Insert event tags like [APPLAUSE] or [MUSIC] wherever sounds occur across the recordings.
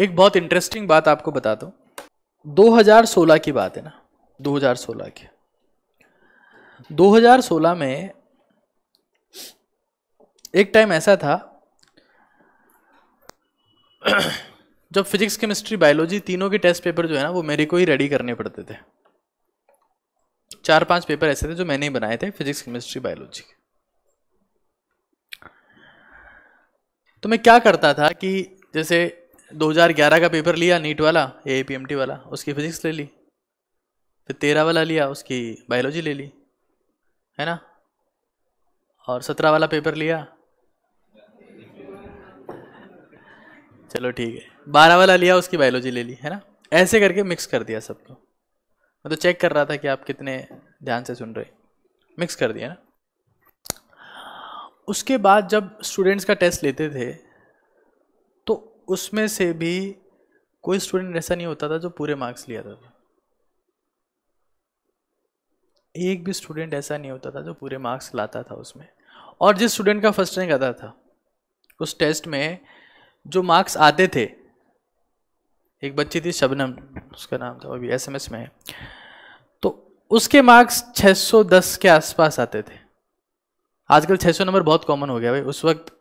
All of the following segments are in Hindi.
एक बहुत इंटरेस्टिंग बात आपको बता दो 2016 की बात है ना 2016 की 2016 में एक टाइम ऐसा था [CLEARS THROAT] जब फिजिक्स केमिस्ट्री बायोलॉजी तीनों के टेस्ट पेपर जो है ना वो मेरे को ही रेडी करने पड़ते थे चार पांच पेपर ऐसे थे जो मैंने ही बनाए थे फिजिक्स केमिस्ट्री बायोलॉजी के तो मैं क्या करता था कि जैसे 2011 का पेपर लिया नीट वाला ए पी वाला उसकी फिजिक्स ले ली फिर तेरह वाला लिया उसकी बायोलॉजी ले ली है ना और सत्रह वाला पेपर लिया चलो ठीक है बारह वाला लिया उसकी बायोलॉजी ले ली है ना ऐसे करके मिक्स कर दिया सबको मैं तो चेक कर रहा था कि आप कितने ध्यान से सुन रहे मिक्स कर दिया ना उसके बाद जब स्टूडेंट्स का टेस्ट लेते थे उसमें से भी कोई स्टूडेंट ऐसा नहीं होता था जो पूरे मार्क्स लिया था एक भी स्टूडेंट ऐसा नहीं होता था जो पूरे मार्क्स लाता था उसमें और जिस स्टूडेंट का फर्स्ट रैंक आता था उस टेस्ट में जो मार्क्स आते थे एक बच्ची थी शबनम उसका नाम था अभी एसएमएस में है तो उसके मार्क्स 610 के आसपास आते थे आजकल 600 नंबर बहुत कॉमन हो गया भाई उस वक्त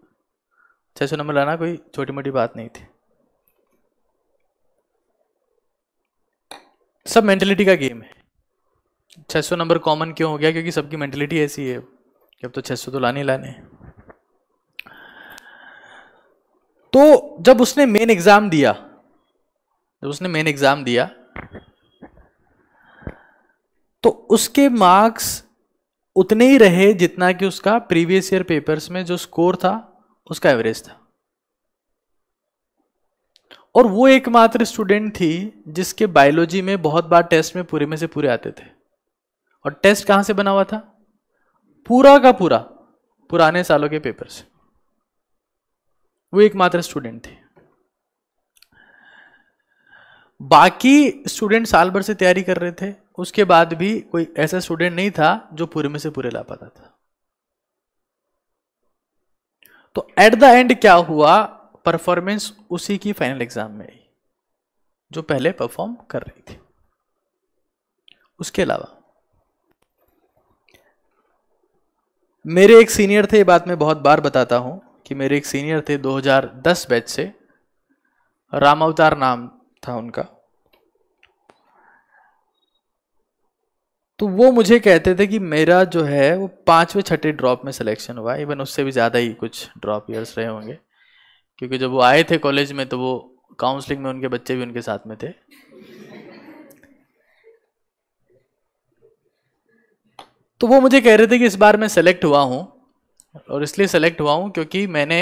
छः सौ नंबर लाना कोई छोटी मोटी बात नहीं थी सब मेंटेलिटी का गेम है छः सौ नंबर कॉमन क्यों हो गया क्योंकि सबकी मेंटेलिटी ऐसी है कि अब तो छः सौ तो लाने लाने तो जब उसने मेन एग्ज़ाम दिया जब उसने मेन एग्ज़ाम दिया तो उसके मार्क्स उतने ही रहे जितना कि उसका प्रीवियस ईयर पेपर्स में जो स्कोर था उसका एवरेज था और वो एकमात्र स्टूडेंट थी जिसके बायोलॉजी में बहुत बार टेस्ट में पूरे में से पूरे आते थे और टेस्ट कहां से बना हुआ था पूरा का पूरा पुराने सालों के पेपर से वो एकमात्र स्टूडेंट थे बाकी स्टूडेंट साल भर से तैयारी कर रहे थे उसके बाद भी कोई ऐसा स्टूडेंट नहीं था जो पूरे में से पूरे ला पाता था तो एट द एंड क्या हुआ परफॉर्मेंस उसी की फाइनल एग्जाम में आई जो पहले परफॉर्म कर रही थी उसके अलावा मेरे एक सीनियर थे ये बात मैं बहुत बार बताता हूं कि मेरे एक सीनियर थे 2010 बैच से राम अवतार नाम था उनका तो वो मुझे कहते थे कि मेरा जो है वो पांचवें छठे ड्रॉप में सिलेक्शन हुआ इवन उससे भी ज़्यादा ही कुछ ड्रॉप ईयर्स रहे होंगे क्योंकि जब वो आए थे कॉलेज में तो वो काउंसलिंग में उनके बच्चे भी उनके साथ में थे तो वो मुझे कह रहे थे कि इस बार मैं सेलेक्ट हुआ हूँ और इसलिए सेलेक्ट हुआ हूँ क्योंकि मैंने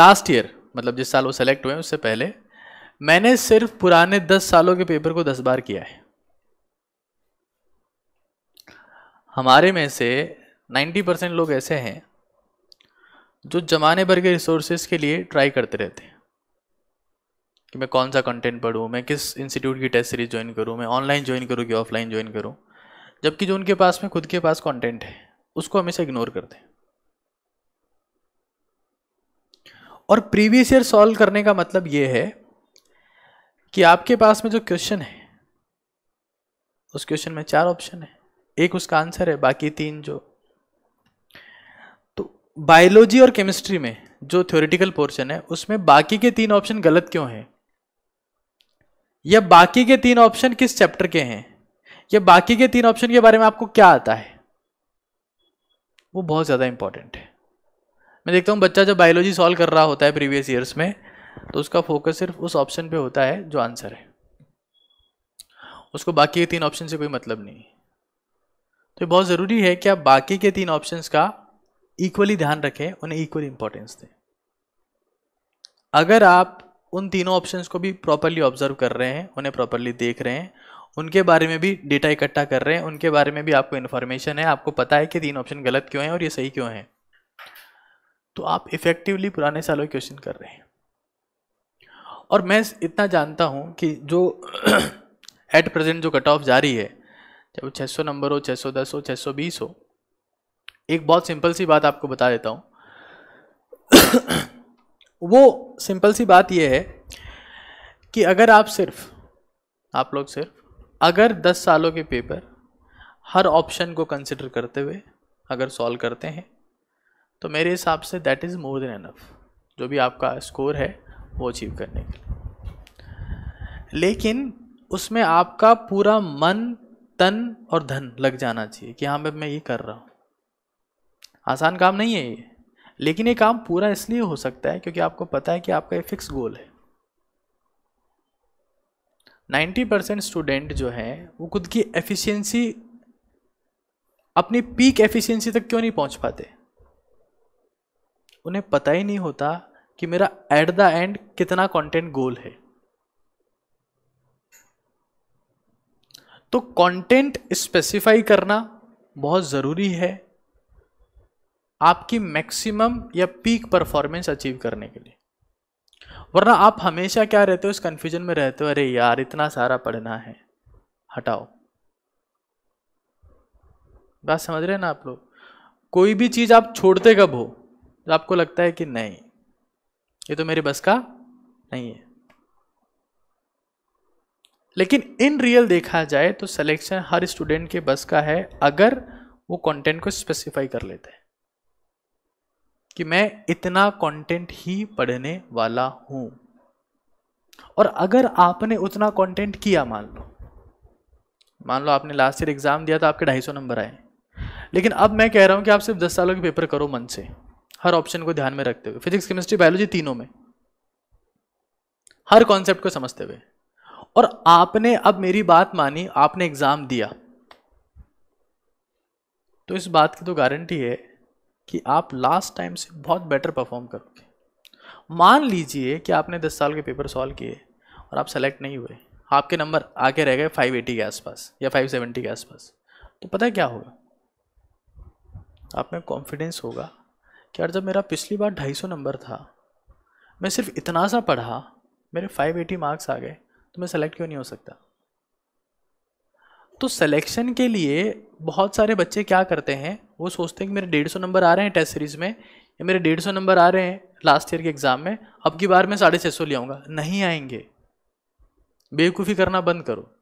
लास्ट ईयर मतलब जिस साल वो सेलेक्ट हुए उससे पहले मैंने सिर्फ पुराने दस सालों के पेपर को दस बार किया है हमारे में से 90 परसेंट लोग ऐसे हैं जो जमाने भर के रिसोर्सेज के लिए ट्राई करते रहते हैं कि मैं कौन सा कंटेंट पढ़ूँ मैं किस इंस्टीट्यूट की टेस्ट सीरीज ज्वाइन करूँ मैं ऑनलाइन ज्वाइन करूँ कि ऑफलाइन ज्वाइन करूँ जबकि जो उनके पास में खुद के पास कंटेंट है उसको हमेशा इग्नोर करते हैं और प्रीवियस ईयर सॉल्व करने का मतलब ये है कि आपके पास में जो क्वेश्चन है उस क्वेश्चन में चार ऑप्शन है एक उसका आंसर है बाकी तीन जो तो बायोलॉजी और केमिस्ट्री में जो थ्योरेटिकल पोर्शन है उसमें बाकी के तीन ऑप्शन गलत क्यों हैं या बाकी के तीन ऑप्शन किस चैप्टर के हैं या बाकी के तीन ऑप्शन के बारे में आपको क्या आता है वो बहुत ज़्यादा इंपॉर्टेंट है मैं देखता हूँ बच्चा जब बायोलॉजी सॉल्व कर रहा होता है प्रीवियस ईयर्स में तो उसका फोकस सिर्फ उस ऑप्शन पे होता है जो आंसर है उसको बाकी के तीन ऑप्शन से कोई मतलब नहीं तो बहुत ज़रूरी है कि आप बाकी के तीन ऑप्शंस का इक्वली ध्यान रखें उन्हें इक्वल इंपॉर्टेंस दें अगर आप उन तीनों ऑप्शंस को भी प्रॉपरली ऑब्जर्व कर रहे हैं उन्हें प्रॉपरली देख रहे हैं उनके बारे में भी डेटा इकट्ठा कर रहे हैं उनके बारे में भी आपको इन्फॉर्मेशन है आपको पता है कि तीन ऑप्शन गलत क्यों हैं और ये सही क्यों हैं तो आप इफेक्टिवली पुराने सालों क्वेश्चन कर रहे हैं और मैं इतना जानता हूँ कि जो एट [CLEARS THROAT] प्रेजेंट जो कट ऑफ जारी है चाहे वो 600 नंबर हो 610 हो 620 हो एक बहुत सिंपल सी बात आपको बता देता हूँ [CLEARS THROAT] वो सिंपल सी बात यह है कि अगर आप सिर्फ आप लोग सिर्फ अगर 10 सालों के पेपर हर ऑप्शन को कंसिडर करते हुए अगर सॉल्व करते हैं तो मेरे हिसाब से that is more than enough जो भी आपका स्कोर है वो अचीव करने के लिए लेकिन उसमें आपका पूरा मन तन और धन लग जाना चाहिए कि हाँ मैं ये कर रहा हूँ आसान काम नहीं है ये लेकिन ये काम पूरा इसलिए हो सकता है क्योंकि आपको पता है कि आपका ये फिक्स गोल है 90 परसेंट स्टूडेंट जो है वो खुद की एफिशिएंसी अपनी पीक एफिशिएंसी तक क्यों नहीं पहुंच पाते उन्हें पता ही नहीं होता कि मेरा एट द एंड कितना कंटेंट गोल है तो कंटेंट स्पेसिफाई करना बहुत ज़रूरी है आपकी मैक्सिमम या पीक परफॉर्मेंस अचीव करने के लिए वरना आप हमेशा क्या रहते हो इस कंफ्यूजन में रहते हो अरे यार इतना सारा पढ़ना है हटाओ बात समझ रहे हैं ना आप लोग कोई भी चीज़ आप छोड़ते कब हो जो आपको लगता है कि नहीं ये तो मेरे बस का नहीं है लेकिन इन रियल देखा जाए तो सिलेक्शन हर स्टूडेंट के बस का है अगर वो कंटेंट को स्पेसिफाई कर लेते हैं कि मैं इतना कंटेंट ही पढ़ने वाला हूं और अगर आपने उतना कंटेंट किया मान लो मान लो आपने लास्ट ईयर एग्जाम दिया था तो आपके 250 नंबर आए लेकिन अब मैं कह रहा हूं कि आप सिर्फ 10 सालों के पेपर करो मन से हर ऑप्शन को ध्यान में रखते हुए फिजिक्स केमिस्ट्री बायोलॉजी तीनों में हर कॉन्सेप्ट को समझते हुए और आपने अब मेरी बात मानी आपने एग्जाम दिया तो इस बात की तो गारंटी है कि आप लास्ट टाइम से बहुत बेटर परफॉर्म करोगे मान लीजिए कि आपने 10 साल के पेपर सॉल्व किए और आप सेलेक्ट नहीं हुए आपके नंबर आगे रह गए 580 के आसपास या 570 के आसपास तो पता है क्या होगा आप में कॉन्फिडेंस होगा यार जब मेरा पिछली बार ढाई सौ नंबर था मैं सिर्फ इतना सा पढ़ा मेरे फाइव एटी मार्क्स आ गए तो मैं सेलेक्ट क्यों नहीं हो सकता तो सिलेक्शन के लिए बहुत सारे बच्चे क्या करते हैं वो सोचते हैं कि मेरे डेढ़ सौ नंबर आ रहे हैं टेस्ट सीरीज़ में या मेरे डेढ़ सौ नंबर आ रहे हैं लास्ट ईयर के एग्ज़ाम में अब की बार मैं साढ़े छः सौ ले आऊँगा नहीं आएंगे बेवकूफ़ी करना बंद करो